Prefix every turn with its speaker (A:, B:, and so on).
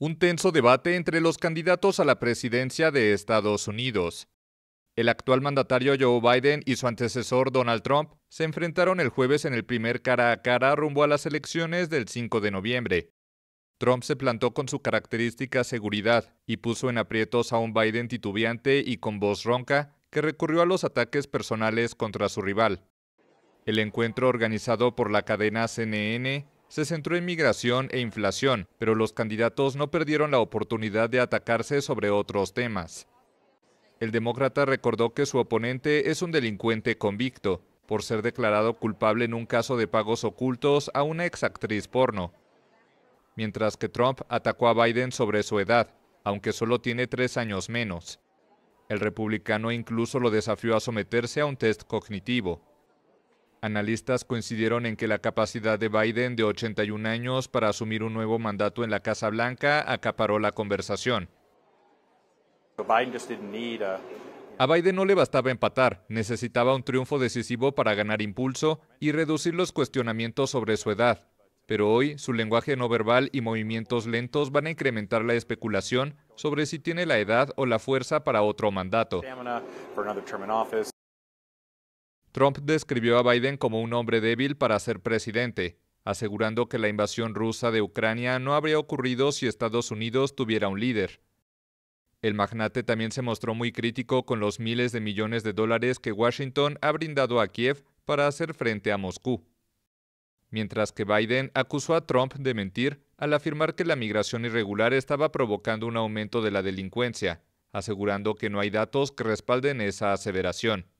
A: un tenso debate entre los candidatos a la presidencia de Estados Unidos. El actual mandatario Joe Biden y su antecesor Donald Trump se enfrentaron el jueves en el primer cara a cara rumbo a las elecciones del 5 de noviembre. Trump se plantó con su característica seguridad y puso en aprietos a un Biden titubeante y con voz ronca que recurrió a los ataques personales contra su rival. El encuentro organizado por la cadena CNN se centró en migración e inflación, pero los candidatos no perdieron la oportunidad de atacarse sobre otros temas. El demócrata recordó que su oponente es un delincuente convicto, por ser declarado culpable en un caso de pagos ocultos a una exactriz porno, mientras que Trump atacó a Biden sobre su edad, aunque solo tiene tres años menos. El republicano incluso lo desafió a someterse a un test cognitivo. Analistas coincidieron en que la capacidad de Biden de 81 años para asumir un nuevo mandato en la Casa Blanca acaparó la conversación. A Biden no le bastaba empatar, necesitaba un triunfo decisivo para ganar impulso y reducir los cuestionamientos sobre su edad. Pero hoy su lenguaje no verbal y movimientos lentos van a incrementar la especulación sobre si tiene la edad o la fuerza para otro mandato. Trump describió a Biden como un hombre débil para ser presidente, asegurando que la invasión rusa de Ucrania no habría ocurrido si Estados Unidos tuviera un líder. El magnate también se mostró muy crítico con los miles de millones de dólares que Washington ha brindado a Kiev para hacer frente a Moscú. Mientras que Biden acusó a Trump de mentir al afirmar que la migración irregular estaba provocando un aumento de la delincuencia, asegurando que no hay datos que respalden esa aseveración.